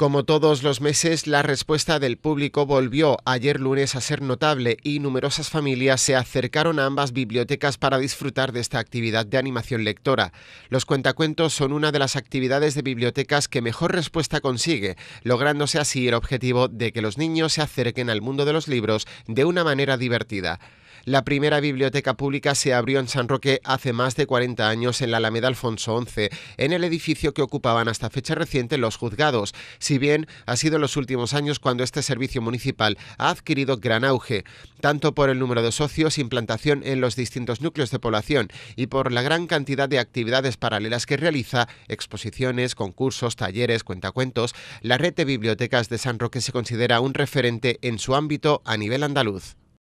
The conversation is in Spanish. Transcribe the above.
Como todos los meses, la respuesta del público volvió ayer lunes a ser notable y numerosas familias se acercaron a ambas bibliotecas para disfrutar de esta actividad de animación lectora. Los cuentacuentos son una de las actividades de bibliotecas que mejor respuesta consigue, lográndose así el objetivo de que los niños se acerquen al mundo de los libros de una manera divertida. La primera biblioteca pública se abrió en San Roque hace más de 40 años en la Alameda Alfonso XI, en el edificio que ocupaban hasta fecha reciente los juzgados, si bien ha sido en los últimos años cuando este servicio municipal ha adquirido gran auge, tanto por el número de socios, implantación en los distintos núcleos de población y por la gran cantidad de actividades paralelas que realiza, exposiciones, concursos, talleres, cuentacuentos, la red de bibliotecas de San Roque se considera un referente en su ámbito a nivel andaluz.